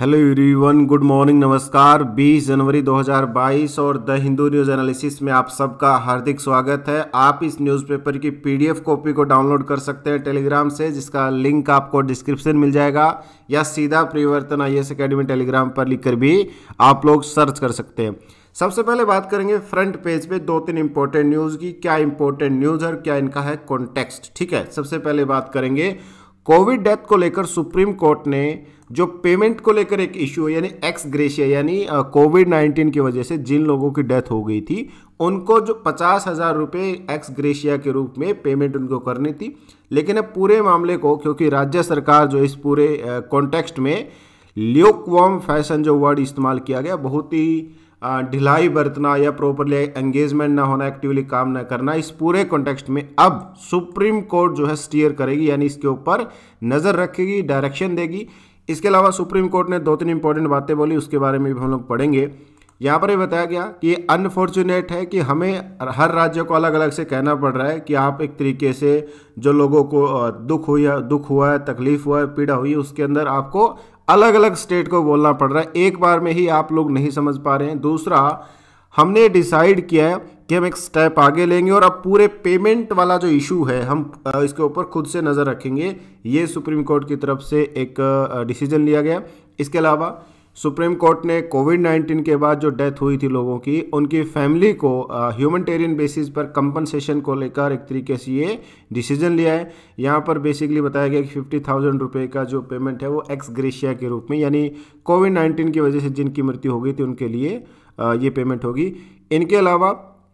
hello everyone good morning नमस्कार 20 जनवरी 2022 और the Hindu news analysis में आप सबका हार्दिक स्वागत है आप इस न्यूज़पेपर की पीडीएफ कॉपी को डाउनलोड कर सकते हैं टेलीग्राम से जिसका लिंक आपको डिस्क्रिप्शन मिल जाएगा या सीधा परिवर्तन आई एस अकेडमी टेलीग्राम पर लिखकर भी आप लोग सर्च कर सकते हैं सबसे पहले बात करेंगे फ्रंट पेज पे दो तीन इंपॉर्टेंट न्यूज़ की क्या इंपॉर्टेंट न्यूज़ है और क्या इनका है कॉन्टेक्स्ट ठीक है सबसे पहले बात करेंगे कोविड डेथ को लेकर सुप्रीम कोर्ट ने जो पेमेंट को लेकर एक इश्यू है यानी एक्स ग्रेशिया यानी कोविड नाइन्टीन की वजह से जिन लोगों की डेथ हो गई थी उनको जो पचास हज़ार रुपये एक्स ग्रेशिया के रूप में पेमेंट उनको करनी थी लेकिन अब पूरे मामले को क्योंकि राज्य सरकार जो इस पूरे कॉन्टेक्स्ट में ल्योकवॉम फैशन जो वर्ड इस्तेमाल किया गया बहुत ही ढिलाई बरतना या प्रॉपरली एंगेजमेंट ना होना एक्टिवली काम ना करना इस पूरे कॉन्टेक्स्ट में अब सुप्रीम कोर्ट जो है स्टीयर करेगी यानी इसके ऊपर नज़र रखेगी डायरेक्शन देगी इसके अलावा सुप्रीम कोर्ट ने दो तीन इंपॉर्टेंट बातें बोली उसके बारे में भी हम लोग पढ़ेंगे यहाँ पर ये बताया गया कि ये अनफॉर्चुनेट है कि हमें हर राज्य को अलग अलग से कहना पड़ रहा है कि आप एक तरीके से जो लोगों को दुख हुई है दुख हुआ है तकलीफ हुआ है पीड़ा हुई है उसके अंदर आपको अलग अलग स्टेट को बोलना पड़ रहा है एक बार में ही आप लोग नहीं समझ पा रहे हैं दूसरा हमने डिसाइड किया है कि हम एक स्टेप आगे लेंगे और अब पूरे पेमेंट वाला जो इशू है हम इसके ऊपर खुद से नज़र रखेंगे ये सुप्रीम कोर्ट की तरफ से एक डिसीजन लिया गया इसके अलावा सुप्रीम कोर्ट ने कोविड 19 के बाद जो डेथ हुई थी लोगों की उनकी फैमिली को ह्यूमनटेरियन बेसिस पर कंपनसेशन को लेकर एक तरीके से ये डिसीजन लिया है यहाँ पर बेसिकली बताया गया कि फिफ्टी थाउजेंड रुपये का जो पेमेंट है वो एक्स ग्रेशिया के रूप में यानी कोविड नाइन्टीन की वजह से जिनकी मृत्यु हो गई थी उनके लिए ये पेमेंट होगी इनके अलावा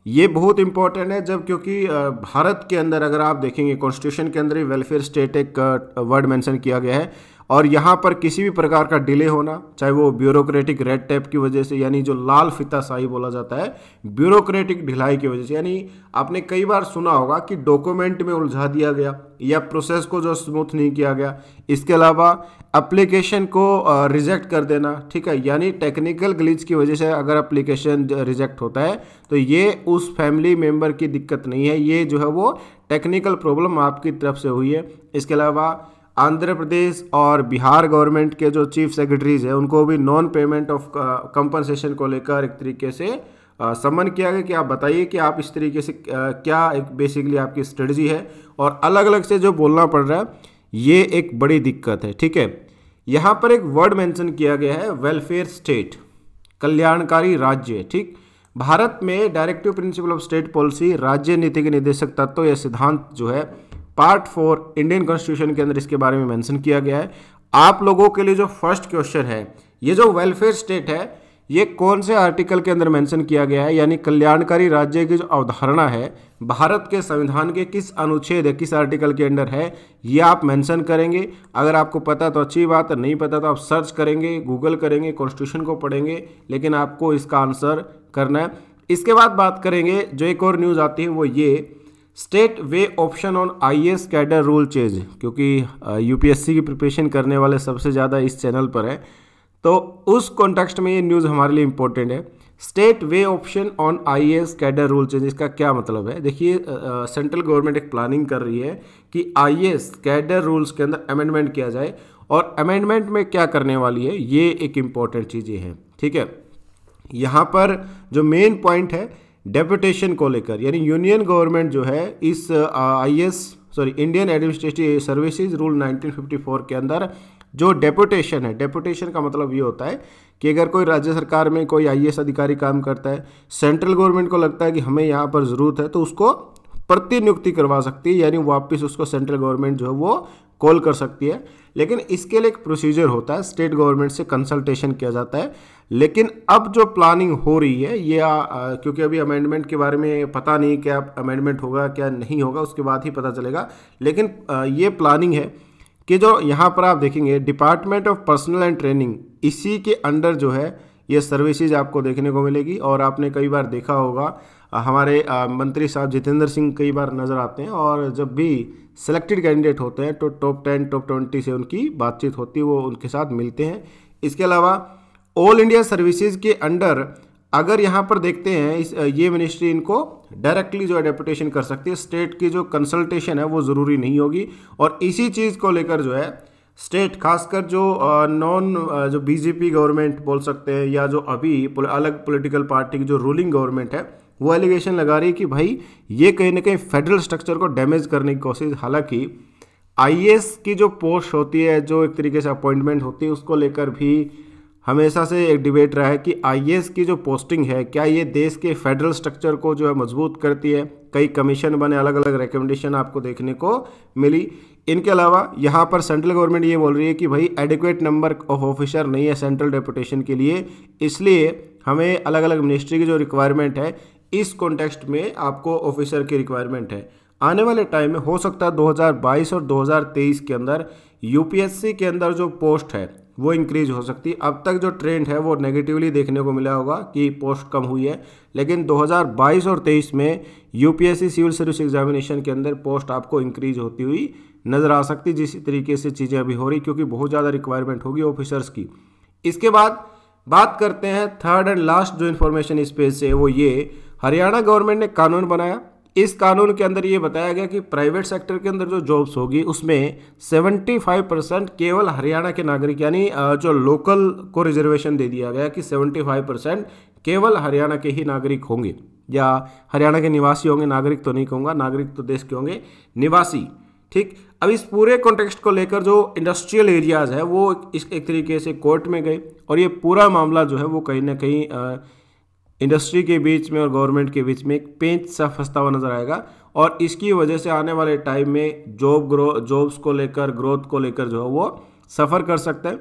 ये बहुत इंपॉर्टेंट है जब क्योंकि भारत के अंदर अगर आप देखेंगे कॉन्स्टिट्यूशन के अंदर ही वेलफेयर स्टेट एक वर्ड मेंशन किया गया है और यहाँ पर किसी भी प्रकार का डिले होना चाहे वो ब्यूरोक्रेटिक रेड टैप की वजह से यानी जो लाल फिता शाही बोला जाता है ब्यूरोक्रेटिक ढिलाई की वजह से यानी आपने कई बार सुना होगा कि डॉक्यूमेंट में उलझा दिया गया या प्रोसेस को जो स्मूथ नहीं किया गया इसके अलावा एप्लीकेशन को रिजेक्ट कर देना ठीक है यानी टेक्निकल ग्लिच की वजह से अगर एप्लीकेशन रिजेक्ट होता है तो ये उस फैमिली मेम्बर की दिक्कत नहीं है ये जो है वो टेक्निकल प्रॉब्लम आपकी तरफ से हुई है इसके अलावा आंध्र प्रदेश और बिहार गवर्नमेंट के जो चीफ सेक्रेटरीज हैं उनको भी नॉन पेमेंट ऑफ कंपनसेशन को लेकर एक तरीके से uh, समन किया गया कि आप बताइए कि आप इस तरीके से uh, क्या एक बेसिकली आपकी स्ट्रेटजी है और अलग अलग से जो बोलना पड़ रहा है ये एक बड़ी दिक्कत है ठीक है यहाँ पर एक वर्ड मेंशन किया गया है वेलफेयर स्टेट कल्याणकारी राज्य ठीक भारत में directive principle of state policy राज्य नीति के निदेशक तत्व या सिद्धांत जो है पार्ट फोर इंडियन कॉन्स्टिट्यूशन के अंदर इसके बारे में मेंशन किया गया है आप लोगों के लिए जो फर्स्ट क्वेश्चन है ये जो वेलफेयर स्टेट है ये कौन से आर्टिकल के अंदर मेंशन किया गया है यानी कल्याणकारी राज्य की जो अवधारणा है भारत के संविधान के किस अनुच्छेद है किस आर्टिकल के अंदर है ये आप मेंशन करेंगे अगर आपको पता तो अच्छी बात नहीं पता तो आप सर्च करेंगे गूगल करेंगे कॉन्स्टिट्यूशन को पढ़ेंगे लेकिन आपको इसका आंसर करना है इसके बाद बात करेंगे जो एक और न्यूज़ आती है वो ये state way option on I S cadre rule change क्योंकि यूपीएससी की प्रिपरेशन करने वाले सबसे ज़्यादा इस चैनल पर है तो उस कॉन्टेक्स्ट में ये न्यूज़ हमारे लिए इम्पोर्टेंट है state way option on I S cadre rule change इसका क्या मतलब है देखिए सेंट्रल गवर्नमेंट एक प्लानिंग कर रही है कि आई एस कैडर रूल्स के अंदर अमेंडमेंट किया जाए और अमेंडमेंट में क्या करने वाली है ये एक इम्पॉर्टेंट चीज़ें हैं ठीक है यहाँ पर जो मेन पॉइंट है डेपुटेशन को लेकर यानी यूनियन गवर्नमेंट जो है इस I S sorry Indian administrative services rule 1954 के अंदर जो डेपुटेशन है डेपुटेशन का मतलब ये होता है कि अगर कोई राज्य सरकार में कोई आई अधिकारी काम करता है सेंट्रल गवर्नमेंट को लगता है कि हमें यहाँ पर ज़रूरत है तो उसको प्रतिनियुक्ति करवा सकती है यानी वापस उसको सेंट्रल गवर्नमेंट जो है वो कॉल कर सकती है लेकिन इसके लिए एक प्रोसीजर होता है स्टेट गवर्नमेंट से कंसल्टेशन किया जाता है लेकिन अब जो प्लानिंग हो रही है ये आ, क्योंकि अभी अमेंडमेंट के बारे में पता नहीं क्या अमेंडमेंट होगा क्या नहीं होगा उसके बाद ही पता चलेगा लेकिन आ, ये प्लानिंग है कि जो यहाँ पर आप देखेंगे department of personnel and training इसी के अंडर जो है ये सर्विसेज आपको देखने को मिलेगी और आपने कई बार देखा होगा हमारे मंत्री साहब जितेंद्र सिंह कई बार नज़र आते हैं और जब भी सिलेक्टेड कैंडिडेट होते हैं तो टॉप टेन टॉप ट्वेंटी से उनकी बातचीत होती है वो उनके साथ मिलते हैं इसके अलावा ऑल इंडिया सर्विसेज के अंडर अगर यहाँ पर देखते हैं इस ये मिनिस्ट्री इनको डायरेक्टली जो डेपुटेशन कर सकती है स्टेट की जो कंसल्टेशन है वो ज़रूरी नहीं होगी और इसी चीज़ को लेकर जो है स्टेट खासकर जो नॉन जो बीजेपी गवर्नमेंट बोल सकते हैं या जो अभी अलग पॉलिटिकल पार्टी की जो रूलिंग गवर्नमेंट है वो एलिगेशन लगा रही है कि भाई ये कहीं ना कहीं फेडरल स्ट्रक्चर को डैमेज करने की कोशिश हालांकि आईएएस की जो पोस्ट होती है जो एक तरीके से अपॉइंटमेंट होती है उसको लेकर भी हमेशा से एक डिबेट रहा है कि आई की जो पोस्टिंग है क्या ये देश के फेडरल स्ट्रक्चर को जो है मजबूत करती है कई कमीशन बने अलग अलग रिकमेंडेशन आपको देखने को मिली इनके अलावा यहाँ पर सेंट्रल गवर्नमेंट ये बोल रही है कि भाई एडिक्वेट नंबर ऑफ ऑफिसर नहीं है सेंट्रल डेपुटेशन के लिए इसलिए हमें अलग अलग मिनिस्ट्री की जो रिक्वायरमेंट है इस कॉन्टेक्स्ट में आपको ऑफिसर की रिक्वायरमेंट है आने वाले टाइम में हो सकता है 2022 और 2023 के अंदर यूपीएससी के अंदर जो पोस्ट है वो इंक्रीज हो सकती है अब तक जो ट्रेंड है वो नेगेटिवली देखने को मिला होगा कि पोस्ट कम हुई है लेकिन 2022 और 23 में यूपीएससी सिविल सर्विस एग्जामिनेशन के अंदर पोस्ट आपको इंक्रीज होती हुई नज़र आ सकती जिस तरीके से चीज़ें अभी हो रही क्योंकि बहुत ज़्यादा रिक्वायरमेंट होगी ऑफिसर्स की इसके बाद बात करते हैं थर्ड एंड लास्ट जो इन्फॉर्मेशन इस पेज से वो ये हरियाणा गवर्नमेंट ने कानून बनाया इस कानून के अंदर ये बताया गया कि प्राइवेट सेक्टर के अंदर जो जॉब्स होगी उसमें 75 परसेंट केवल हरियाणा के नागरिक यानी जो लोकल को रिजर्वेशन दे दिया गया कि 75 परसेंट केवल हरियाणा के ही नागरिक होंगे या हरियाणा के निवासी होंगे नागरिक तो नहीं कहूँगा नागरिक तो देश के होंगे निवासी ठीक अब इस पूरे कॉन्टेक्स्ट को लेकर जो इंडस्ट्रियल एरियाज़ है वो इस एक तरीके से कोर्ट में गए और ये पूरा मामला जो है वो कहीं ना कहीं इंडस्ट्री के बीच में और गवर्नमेंट के बीच में एक पेंच सा फंसता हुआ नजर आएगा और इसकी वजह से आने वाले टाइम में जॉब ग्रो जॉब्स को लेकर ग्रोथ को लेकर जो है वो सफ़र कर सकते हैं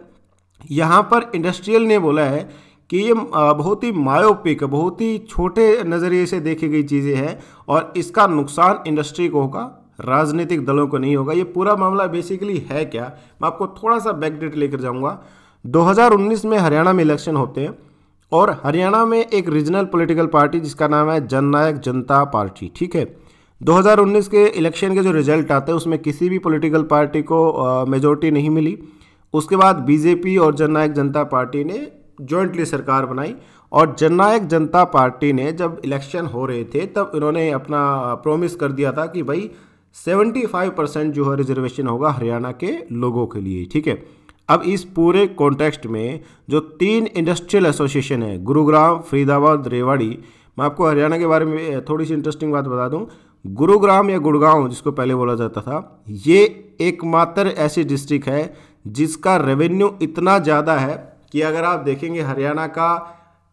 यहाँ पर इंडस्ट्रियल ने बोला है कि ये बहुत ही मायोपिक बहुत ही छोटे नज़रिए से देखी गई चीज़ें हैं और इसका नुकसान इंडस्ट्री को होगा राजनीतिक दलों को नहीं होगा ये पूरा मामला बेसिकली है क्या मैं आपको थोड़ा सा बैकडेट लेकर जाऊँगा 2019 में हरियाणा में इलेक्शन होते हैं और हरियाणा में एक रीजनल पॉलिटिकल पार्टी जिसका नाम है जननायक जनता पार्टी ठीक है 2019 के इलेक्शन के जो रिजल्ट आते हैं उसमें किसी भी पॉलिटिकल पार्टी को मेजोरिटी नहीं मिली उसके बाद बीजेपी और जननायक जनता पार्टी ने जॉइंटली सरकार बनाई और जननायक जनता पार्टी ने जब इलेक्शन हो रहे थे तब इन्होंने अपना प्रोमिस कर दिया था कि भाई 75 परसेंट जो है रिजर्वेशन होगा हरियाणा के लोगों के लिए ठीक है अब इस पूरे कॉन्टेक्स्ट में जो तीन इंडस्ट्रियल एसोसिएशन है गुरुग्राम फरीदाबाद रेवाड़ी मैं आपको हरियाणा के बारे में थोड़ी सी इंटरेस्टिंग बात बता दूं गुरुग्राम या गुड़गांव जिसको पहले बोला जाता था ये एकमात्र ऐसी डिस्ट्रिक्ट है जिसका रेवेन्यू इतना ज़्यादा है कि अगर आप देखेंगे हरियाणा का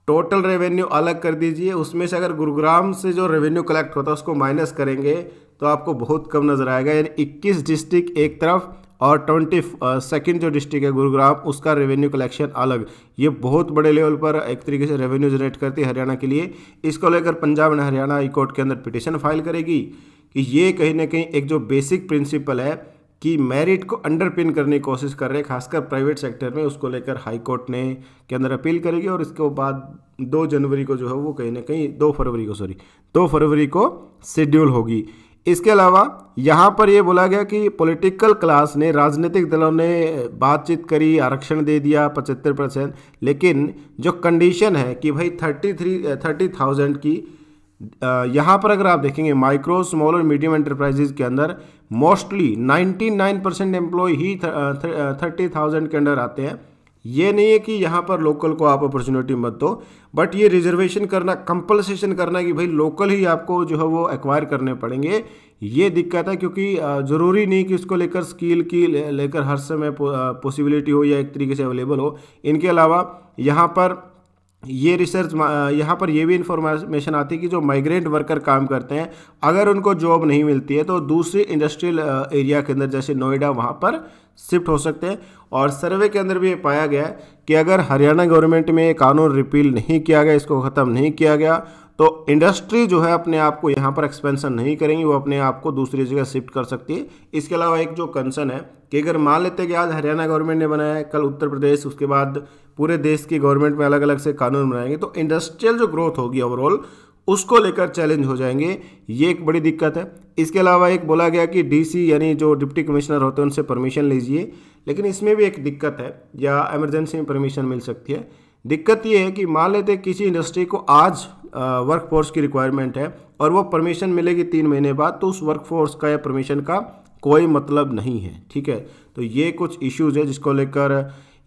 टोटल रेवेन्यू अलग कर दीजिए उसमें से अगर गुरुग्राम से जो रेवेन्यू कलेक्ट होता है उसको माइनस करेंगे तो आपको बहुत कम नज़र आएगा यानी 21 डिस्ट्रिक्ट एक तरफ और ट्वेंटी सेकेंड जो डिस्ट्रिक्ट है गुरुग्राम उसका रेवेन्यू कलेक्शन अलग ये बहुत बड़े लेवल पर एक तरीके से रेवेन्यू जनरेट करती है हरियाणा के लिए इसको लेकर पंजाब एंड हरियाणा हाईकोर्ट के अंदर पिटिशन फाइल करेगी कि ये कहीं ना कहीं एक जो बेसिक प्रिंसिपल है कि मेरिट को अंडरपिन करने की कोशिश कर रहे हैं खासकर प्राइवेट सेक्टर में उसको लेकर हाईकोर्ट ने के अंदर अपील करेगी और इसके बाद दो जनवरी को जो है वो कहीं ना कहीं दो फरवरी को सॉरी दो फरवरी को शेड्यूल होगी इसके अलावा यहाँ पर यह बोला गया कि पॉलिटिकल क्लास ने राजनीतिक दलों ने बातचीत करी आरक्षण दे दिया पचहत्तर परसेंट लेकिन जो कंडीशन है कि भाई थर्टी थ्री थर्टी थाउजेंड की यहाँ पर अगर आप देखेंगे माइक्रो स्मॉल और मीडियम एंटरप्राइजेज के अंदर mostly ninety nine percent employ ही थर्टी थाउजेंड के अंडर आते हैं ये नहीं है कि यहाँ पर लोकल को आप अपॉर्चुनिटी मत दो बट ये रिजर्वेशन करना कंपलसेशन करना कि भाई लोकल ही आपको जो है वो एक्वायर करने पड़ेंगे ये दिक्कत है क्योंकि ज़रूरी नहीं कि उसको लेकर स्किल की लेकर हर समय पॉसिबिलिटी हो या एक तरीके से अवेलेबल हो इनके अलावा यहाँ पर ये रिसर्च यहाँ पर ये भी इंफॉर्मेशन आती है कि जो माइग्रेंट वर्कर काम करते हैं अगर उनको जॉब नहीं मिलती है तो दूसरी इंडस्ट्रियल एरिया के अंदर जैसे नोएडा वहाँ पर शिफ्ट हो सकते हैं और सर्वे के अंदर भी ये पाया गया है कि अगर हरियाणा गवर्नमेंट में ये कानून रिपील नहीं किया गया इसको ख़त्म नहीं किया गया तो इंडस्ट्री जो है अपने आप को यहाँ पर एक्सपेंशन नहीं करेंगी वो अपने आप को दूसरी जगह शिफ्ट कर सकती है इसके अलावा एक जो कंसर्न है कि अगर मान लेते हैं कि आज हरियाणा गवर्नमेंट ने बनाया कल उत्तर प्रदेश उसके बाद पूरे देश की गवर्नमेंट में अलग अलग से कानून बनाएंगे तो इंडस्ट्रियल जो ग्रोथ होगी ओवरऑल उसको लेकर चैलेंज हो जाएंगे ये एक बड़ी दिक्कत है इसके अलावा एक बोला गया कि डीसी यानी जो डिप्टी कमिश्नर होते हैं उनसे परमिशन लीजिए लेकिन इसमें भी एक दिक्कत है या इमरजेंसी में परमिशन मिल सकती है दिक्कत ये है कि मान लेते किसी इंडस्ट्री को आज वर्क फोर्स की रिक्वायरमेंट है और वो परमिशन मिलेगी तीन महीने बाद तो उस वर्क फोर्स का या परमिशन का कोई मतलब नहीं है ठीक है तो ये कुछ इश्यूज़ है जिसको लेकर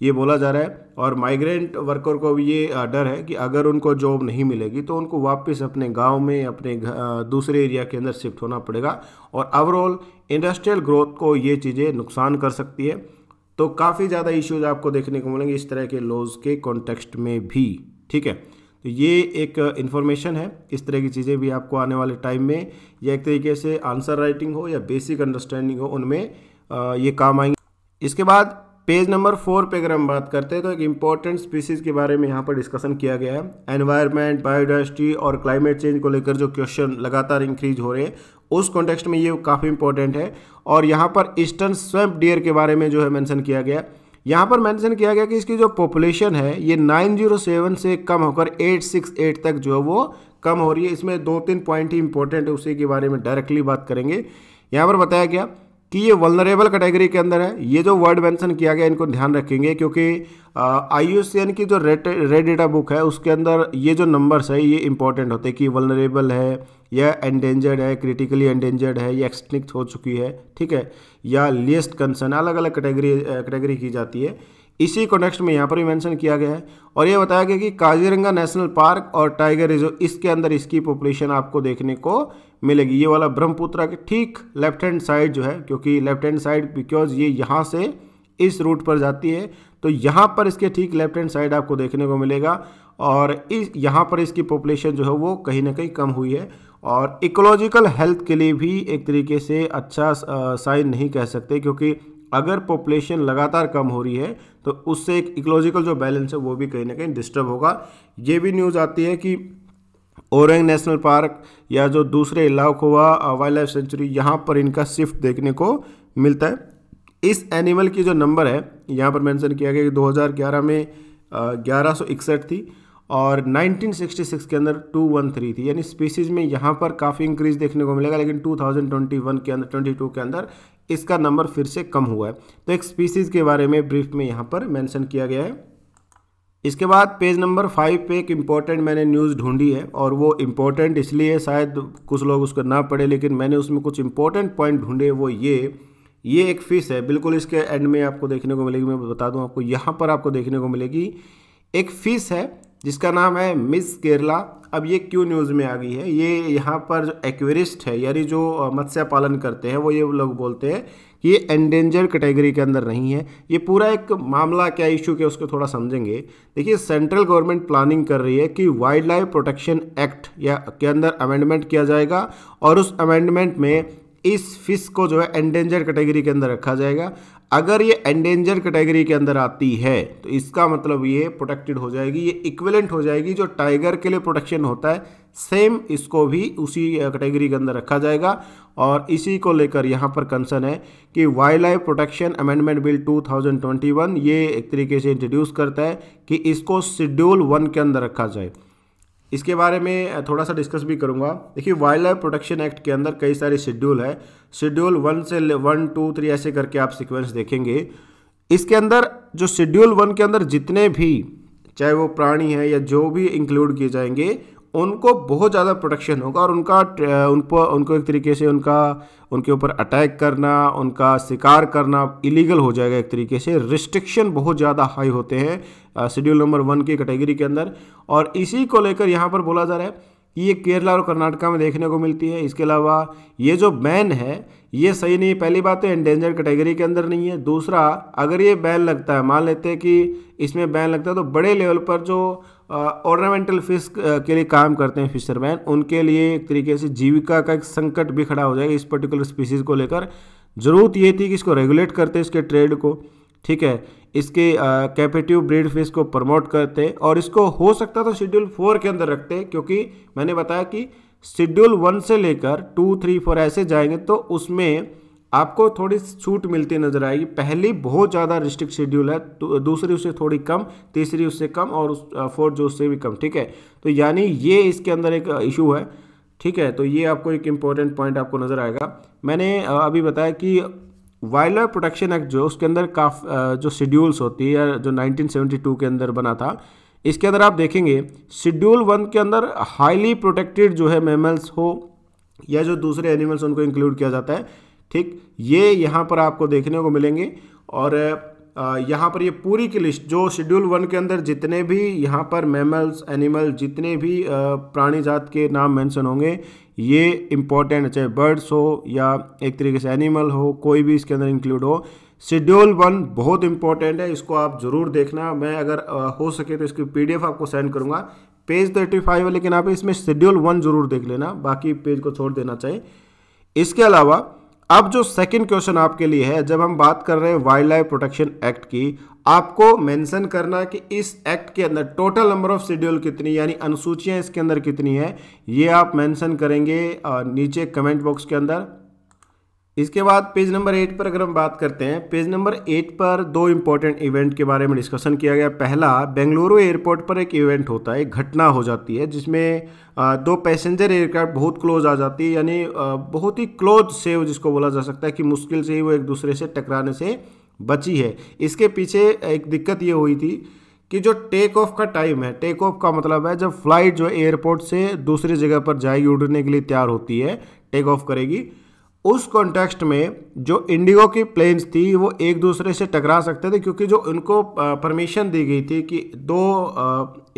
ये बोला जा रहा है और माइग्रेंट वर्कर को भी ये डर है कि अगर उनको जॉब नहीं मिलेगी तो उनको वापस अपने गांव में अपने दूसरे एरिया के अंदर शिफ्ट होना पड़ेगा और ओवरऑल इंडस्ट्रियल ग्रोथ को ये चीज़ें नुकसान कर सकती है तो काफ़ी ज़्यादा इश्यूज आपको देखने को मिलेंगे इस तरह के लॉज के कॉन्टेक्स्ट में भी ठीक है तो ये एक इन्फॉर्मेशन है इस तरह की चीज़ें भी आपको आने वाले टाइम में या एक तरीके से आंसर राइटिंग हो या बेसिक अंडरस्टैंडिंग हो उनमें ये काम आएंगे इसके बाद पेज नंबर फोर पे अगर हम बात करते हैं तो एक इंपॉर्टेंट स्पीसीज़ के बारे में यहाँ पर डिस्कशन किया गया है एनवायरनमेंट बायोडाइवर्सिटी और क्लाइमेट चेंज को लेकर जो क्वेश्चन लगातार इंक्रीज हो रहे हैं उस कॉन्टेक्स्ट में ये काफ़ी इंपॉर्टेंट है और यहाँ पर ईस्टर्न स्वैम्प डियर के बारे में जो है मैंशन किया गया यहाँ पर मैंशन किया गया कि इसकी जो पॉपुलेशन है ये नाइन से कम होकर एट तक जो है वो कम हो रही है इसमें दो तीन पॉइंट ही इंपॉर्टेंट है उसी के बारे में डायरेक्टली बात करेंगे यहाँ पर बताया गया कि ये वलनरेबल कैटेगरी के अंदर है ये जो वर्ड मेंशन किया गया इनको ध्यान रखेंगे क्योंकि आई की जो रेड रेड डेटा बुक है उसके अंदर ये जो नंबर्स है ये इंपॉर्टेंट होते हैं कि वलनरेबल है या एंडेंजर्ड है क्रिटिकली एंडेंजर्ड है या एक्सटिंक्ट हो चुकी है ठीक है या लेस्ट कंसर्न अलग अलग कैटेगरी कैटेगरी की जाती है इसी कॉन्टेक्स्ट में यहाँ पर भी मैंशन किया गया है और ये बताया गया कि काजीरंगा नेशनल पार्क और टाइगर रिजर्व इसके अंदर इसकी पॉपुलेशन आपको देखने को मिलेगी ये वाला ब्रह्मपुत्रा के ठीक लेफ्ट हैंड साइड जो है क्योंकि लेफ्ट हैंड साइड बिकॉज ये यहाँ से इस रूट पर जाती है तो यहाँ पर इसके ठीक लेफ्ट हैंड साइड आपको देखने को मिलेगा और इस यहाँ पर इसकी पॉपुलेशन जो है वो कहीं ना कहीं कम हुई है और इकोलॉजिकल हेल्थ के लिए भी एक तरीके से अच्छा साइन नहीं कह सकते क्योंकि अगर पॉपुलेशन लगातार कम हो रही है तो उससे एक इकोलॉजिकल जो बैलेंस है वो भी कहीं ना कहीं डिस्टर्ब होगा ये भी न्यूज़ आती है कि ओरेंग नेशनल पार्क या जो दूसरे इलाक हुआ वाइल्ड लाइफ सेंचुरी यहाँ पर इनका शिफ्ट देखने को मिलता है इस एनिमल की जो नंबर है यहाँ पर मेंशन किया गया कि 2011 में ग्यारह थी और 1966 के अंदर 213 थी यानी स्पीसीज़ में यहाँ पर काफ़ी इंक्रीज देखने को मिलेगा लेकिन 2021 के अंदर 22 के अंदर इसका नंबर फिर से कम हुआ है तो एक स्पीसीज़ के बारे में ब्रीफ में यहाँ पर मेंशन किया गया है इसके बाद पेज नंबर फाइव पे एक इम्पॉर्टेंट मैंने न्यूज़ ढूंढी है और वो इम्पॉर्टेंट इसलिए शायद कुछ लोग उसको ना पढ़े लेकिन मैंने उसमें कुछ इम्पॉर्टेंट पॉइंट ढूंढे वो ये ये एक फ़िश है बिल्कुल इसके एंड में आपको देखने को मिलेगी मैं बता दूं आपको यहाँ पर आपको देखने को मिलेगी एक फ़िश है जिसका नाम है मिस केरला अब ये क्यों न्यूज़ में आ गई है ये यहाँ पर जो एक्वेरिस्ट है यानी जो मत्स्य पालन करते हैं वो ये लोग बोलते हैं ये एंडेंजर कैटेगरी के अंदर नहीं है ये पूरा एक मामला क्या इशू के उसको थोड़ा समझेंगे देखिए सेंट्रल गवर्नमेंट प्लानिंग कर रही है कि वाइल्ड लाइफ प्रोटेक्शन एक्ट या के अंदर अमेंडमेंट किया जाएगा और उस अमेंडमेंट में इस फिश को जो है एंडेंजर कैटेगरी के अंदर रखा जाएगा अगर ये एंडेंजर कैटेगरी के अंदर आती है तो इसका मतलब ये प्रोटेक्टेड हो जाएगी ये इक्वलेंट हो जाएगी जो टाइगर के लिए प्रोटेक्शन होता है सेम इसको भी उसी कैटेगरी के अंदर रखा जाएगा और इसी को लेकर यहाँ पर कंसर्न है कि wildlife protection amendment bill 2021 ये एक तरीके से इंट्रोड्यूस करता है कि इसको शेड्यूल वन के अंदर रखा जाए इसके बारे में थोड़ा सा डिस्कस भी करूँगा देखिए वाइल्ड लाइफ प्रोटेक्शन एक्ट के अंदर कई सारे शेड्यूल है शेड्यूल वन से वन टू थ्री ऐसे करके आप सिक्वेंस देखेंगे इसके अंदर जो शेड्यूल वन के अंदर जितने भी चाहे वो प्राणी है या जो भी इंक्लूड किए जाएंगे उनको बहुत ज़्यादा प्रोटेक्शन होगा और उनका उन पर उनको एक तरीके से उनका उनके ऊपर अटैक करना उनका शिकार करना इलीगल हो जाएगा एक तरीके से रिस्ट्रिक्शन बहुत ज़्यादा हाई होते हैं शेड्यूल नंबर वन की कैटेगरी के अंदर और इसी को लेकर यहाँ पर बोला जा रहा है कि ये केरला और कर्नाटका में देखने को मिलती है इसके अलावा ये जो बैन है ये सही नहीं है पहली बात तो एंडेंजर कैटेगरी के अंदर नहीं है दूसरा अगर ये बैन लगता है मान लेते हैं कि इसमें बैन लगता है तो बड़े लेवल पर जो ऑर्नामेंटल फिश के लिए काम करते हैं फिशरमैन उनके लिए एक तरीके से जीविका का एक संकट भी खड़ा हो जाएगा इस पर्टिकुलर स्पीसीज़ को लेकर ज़रूरत ये थी कि इसको रेगुलेट करते इसके ट्रेड को ठीक है इसके कैपेटिव ब्रीड फिश को प्रमोट करते और इसको हो सकता तो शेड्यूल फोर के अंदर रखते क्योंकि मैंने बताया कि शेड्यूल वन से लेकर टू थ्री फोर ऐसे जाएंगे तो उसमें आपको थोड़ी छूट मिलती नजर आएगी पहली बहुत ज़्यादा रिस्ट्रिक्ट शेड्यूल है तो दूसरी उससे थोड़ी कम तीसरी उससे कम और उस फोर्थ जो उससे भी कम ठीक है तो यानी ये इसके अंदर एक इशू है ठीक है तो ये आपको एक इम्पॉर्टेंट पॉइंट आपको नज़र आएगा मैंने अभी बताया कि लाइफ प्रोटेक्शन एक्ट जो उसके अंदर काफ जो शेड्यूल्स होती है जो नाइनटीन के अंदर बना था इसके अंदर आप देखेंगे शेड्यूल वन के अंदर हाईली प्रोटेक्टेड जो है मेमल्स हो या जो दूसरे एनिमल्स उनको इंक्लूड किया जाता है ठीक ये यहाँ पर आपको देखने को मिलेंगे और यहाँ पर ये पूरी की लिस्ट जो शेड्यूल वन के अंदर जितने भी यहाँ पर मेमल्स एनिमल जितने भी प्राणी जात के नाम मेंशन होंगे ये इम्पॉर्टेंट है चाहे बर्ड्स हो या एक तरीके से एनिमल हो कोई भी इसके अंदर इंक्लूड हो शेड्यूल वन बहुत इंपॉर्टेंट है इसको आप ज़रूर देखना मैं अगर हो सके तो इसकी पी आपको सेंड करूँगा पेज थर्टी फाइव है लेकिन आप इसमें शेड्यूल वन ज़रूर देख लेना बाकी पेज को छोड़ देना चाहिए इसके अलावा अब जो सेकंड क्वेश्चन आपके लिए है जब हम बात कर रहे हैं वाइल्ड लाइफ प्रोटेक्शन एक्ट की आपको मेंशन करना है कि इस एक्ट के अंदर टोटल नंबर ऑफ शेड्यूल कितनी यानी अनुसूचियां इसके अंदर कितनी है ये आप मेंशन करेंगे नीचे कमेंट बॉक्स के अंदर इसके बाद पेज नंबर एट पर अगर हम बात करते हैं पेज नंबर एट पर दो इंपॉर्टेंट इवेंट के बारे में डिस्कशन किया गया पहला बेंगलुरु एयरपोर्ट पर एक इवेंट होता है एक घटना हो जाती है जिसमें दो पैसेंजर एयरक्राफ्ट बहुत क्लोज आ जाती है यानी बहुत ही क्लोज से जिसको बोला जा सकता है कि मुश्किल से ही वो एक दूसरे से टकराने से बची है इसके पीछे एक दिक्कत ये हुई थी कि जो टेक ऑफ का टाइम है टेक ऑफ का मतलब है जब फ्लाइट जो एयरपोर्ट से दूसरी जगह पर जाएगी उड़ने के लिए तैयार होती है टेक ऑफ करेगी उस कॉन्टेक्स्ट में जो इंडिगो की प्लेन्स थी वो एक दूसरे से टकरा सकते थे क्योंकि जो उनको परमिशन दी गई थी कि दो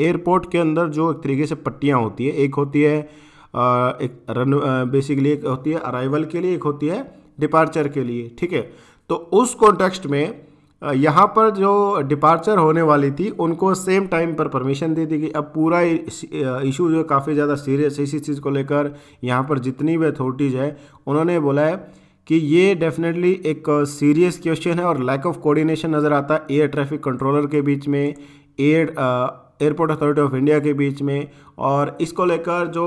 एयरपोर्ट के अंदर जो एक तरीके से पट्टियाँ होती है एक होती है एक रन बेसिकली एक होती है अराइवल के लिए एक होती है डिपार्चर के लिए ठीक है तो उस कॉन्टेक्स्ट में यहाँ पर जो डिपार्चर होने वाली थी उनको सेम टाइम पर परमिशन दे दी गई अब पूरा इशू जो काफ़ी ज़्यादा सीरियस है इसी चीज़ को लेकर यहाँ पर जितनी भी अथॉरिटीज़ है उन्होंने बोला है कि ये डेफिनेटली एक सीरियस क्वेश्चन है और लैक ऑफ कोऑर्डिनेशन नज़र आता है एयर ट्रैफिक कंट्रोलर के बीच में air airport authority of India के बीच में और इसको लेकर जो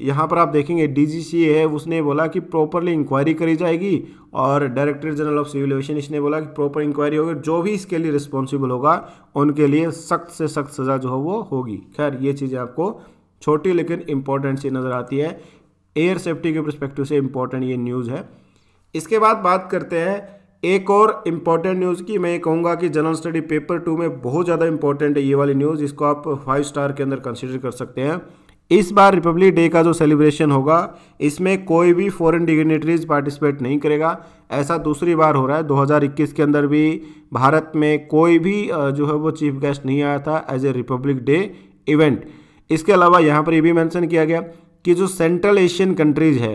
यहाँ पर आप देखेंगे डीजीसीए है उसने बोला कि प्रॉपरली इंक्वायरी करी जाएगी और director general of civil aviation इसने बोला कि प्रॉपर इंक्वायरी होगी जो भी इसके लिए रिस्पॉन्सिबल होगा उनके लिए सख्त से सख्त सज़ा जो हो वो होगी खैर ये चीज़ें आपको छोटी लेकिन इंपॉर्टेंट सी नज़र आती है एयर सेफ्टी के परस्पेक्टिव से इम्पॉर्टेंट ये न्यूज़ है इसके बाद बात करते हैं एक और इम्पॉर्टेंट न्यूज़ की मैं ये कहूँगा कि जनरल स्टडी पेपर टू में बहुत ज़्यादा इंपॉर्टेंट है ये वाली न्यूज़ इसको आप फाइव स्टार के अंदर कंसिडर कर सकते हैं इस बार रिपब्लिक डे का जो सेलिब्रेशन होगा इसमें कोई भी फॉरेन डिग्नेटरीज पार्टिसिपेट नहीं करेगा ऐसा दूसरी बार हो रहा है 2021 के अंदर भी भारत में कोई भी जो है वो चीफ गेस्ट नहीं आया था as a Republic Day event इसके अलावा यहाँ पर ये भी मेंशन किया गया कि जो सेंट्रल एशियन कंट्रीज़ है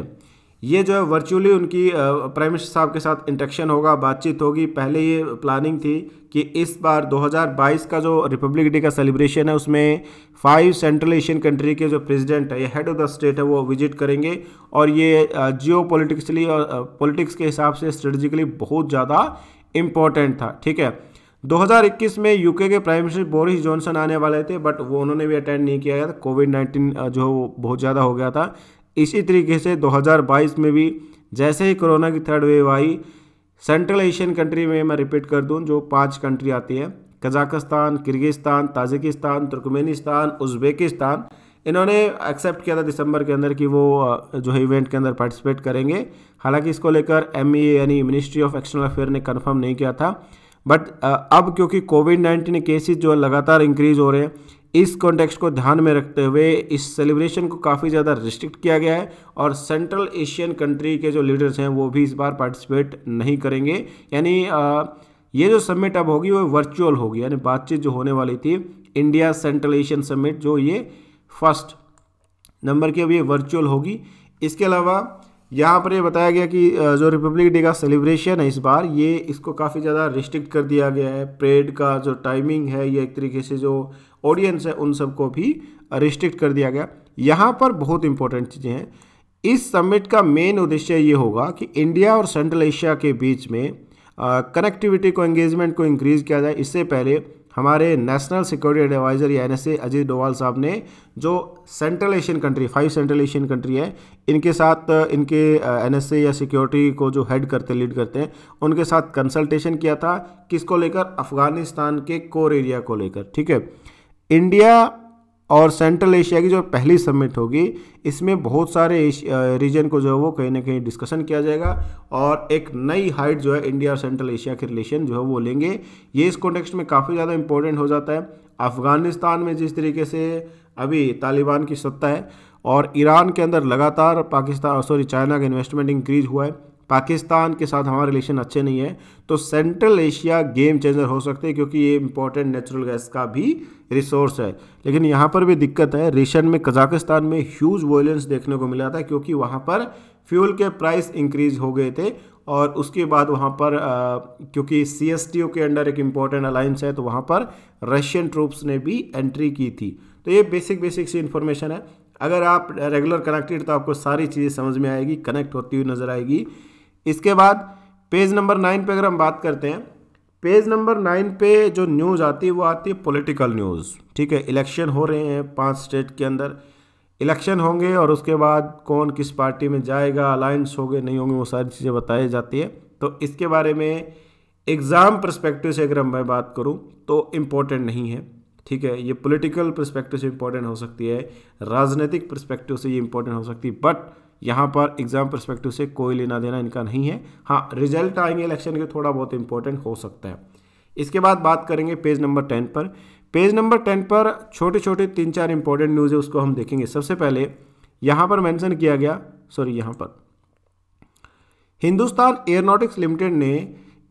ये जो है वर्चुअली उनकी प्राइम मिनिस्टर साहब के साथ इंटरेक्शन होगा बातचीत होगी पहले ये प्लानिंग थी कि इस बार 2022 का जो रिपब्लिक डे का सेलिब्रेशन है उसमें फाइव सेंट्रल एशियन कंट्री के जो प्रेसिडेंट है या हेड ऑफ द स्टेट है वो विजिट करेंगे और ये जियो पोलिटिक्सली और पॉलिटिक्स के हिसाब से स्ट्रेटजिकली बहुत ज़्यादा इंपॉर्टेंट था ठीक है 2021 में यूके के प्राइम मिनिस्टर बोरिस जॉनसन आने वाले थे बट वो उन्होंने भी अटेंड नहीं किया था कोविड 19 जो बहुत ज़्यादा हो गया था इसी तरीके से 2022 में भी जैसे ही कोरोना की थर्ड वेव आई सेंट्रल एशियन कंट्री में मैं रिपीट कर दूं जो पांच कंट्री आती है Kazakhstan Kyrgyzstan Tajikistan Turkmenistan Uzbekistan इन्होंने एक्सेप्ट किया था दिसंबर के अंदर कि वो जो है इवेंट के अंदर पार्टिसिपेट करेंगे हालांकि इसको लेकर एम e यानी मिनिस्ट्री ऑफ एक्सटर्नल अफेयर ने कन्फर्म नहीं किया था बट अब क्योंकि कोविड नाइन्टीन केसेज जो है लगातार इंक्रीज हो रहे हैं इस कॉन्टेक्स्ट को ध्यान में रखते हुए इस सेलिब्रेशन को काफ़ी ज़्यादा रिस्ट्रिक्ट किया गया है और सेंट्रल एशियन कंट्री के जो लीडर्स हैं वो भी इस बार पार्टिसिपेट नहीं करेंगे यानी ये जो समिट अब होगी वो वर्चुअल होगी यानी बातचीत जो होने वाली थी इंडिया सेंट्रल एशियन समिट जो ये फर्स्ट नंबर की अब ये वर्चुअल होगी इसके अलावा यहाँ पर ये बताया गया कि जो रिपब्लिक डे का सेलिब्रेशन है इस बार ये इसको काफ़ी ज़्यादा रिस्ट्रिक्ट कर दिया गया है परेड का जो टाइमिंग है ये एक तरीके से जो ऑडियंस है उन सबको भी रिस्ट्रिक्ट कर दिया गया यहाँ पर बहुत इंपॉर्टेंट चीज़ें हैं इस समिट का मेन उद्देश्य ये होगा कि इंडिया और सेंट्रल एशिया के बीच में कनेक्टिविटी को एंगेजमेंट को इंक्रीज़ किया जाए इससे पहले हमारे नेशनल सिक्योरिटी एडवाइज़र या एन अजीत डोवाल साहब ने जो central Asian country five central Asian country है इनके साथ इनके एन या सिक्योरिटी को जो हेड करते लीड करते हैं उनके साथ कंसल्टेशन किया था किसको लेकर अफ़गानिस्तान के कोर एरिया को लेकर ठीक है इंडिया और सेंट्रल एशिया की जो पहली समिट होगी इसमें बहुत सारे रीजन को जो है वो कहीं ना कहीं डिस्कशन किया जाएगा और एक नई हाइट जो है इंडिया और सेंट्रल एशिया के रिलेशन जो है वो लेंगे ये इस कॉन्टेक्स्ट में काफ़ी ज़्यादा इंपॉर्टेंट हो जाता है अफ़गानिस्तान में जिस तरीके से अभी तालिबान की सत्ता है और ईरान के अंदर लगातार पाकिस्तान सॉरी चाइना का इन्वेस्टमेंट इंक्रीज हुआ है पाकिस्तान के साथ हमारे रिलेशन अच्छे नहीं है तो सेंट्रल एशिया गेम चेंजर हो सकते हैं क्योंकि ये इंपॉर्टेंट नेचुरल गैस का भी रिसोर्स है लेकिन यहाँ पर भी दिक्कत है रेशन में कजाकिस्तान में ह्यूज वॉयलेंस देखने को मिला था क्योंकि वहाँ पर फ्यूल के प्राइस इंक्रीज हो गए थे और उसके बाद वहाँ पर आ, क्योंकि सी के अंडर एक इम्पॉर्टेंट अलायंस है तो वहाँ पर रशियन ट्रूप्स ने भी एंट्री की थी तो ये बेसिक बेसिक सी इन्फॉर्मेशन है अगर आप रेगुलर कनेक्टेड तो आपको सारी चीज़ें समझ में आएगी कनेक्ट होती हुई नज़र आएगी इसके बाद पेज नंबर नाइन पे अगर हम बात करते हैं पेज नंबर नाइन पे जो न्यूज़ आती है वो आती है पॉलिटिकल न्यूज़ ठीक है इलेक्शन हो रहे हैं पांच स्टेट के अंदर इलेक्शन होंगे और उसके बाद कौन किस पार्टी में जाएगा अलायंस होंगे नहीं होंगे वो सारी चीज़ें बताई जाती है तो इसके बारे में एग्ज़ाम परस्पेक्टिव से अगर मैं बात करूँ तो इम्पोर्टेंट नहीं है ठीक है ये पोलिटिकल परस्पेक्टिव से इम्पोर्टेंट हो सकती है राजनीतिक परस्पेक्टिव से ये इम्पोर्टेंट हो सकती है बट यहाँ पर एग्जाम परस्पेक्टिव से कोई लेना देना इनका नहीं है हाँ रिजल्ट आएंगे इलेक्शन के थोड़ा बहुत इंपॉर्टेंट हो सकता है इसके बाद बात करेंगे पेज नंबर टेन पर पेज नंबर टेन पर छोटे छोटे तीन चार इंपॉर्टेंट न्यूज़ है उसको हम देखेंगे सबसे पहले यहाँ पर मैंशन किया गया सॉरी यहाँ पर हिंदुस्तान एयरोनोटिक्स लिमिटेड ने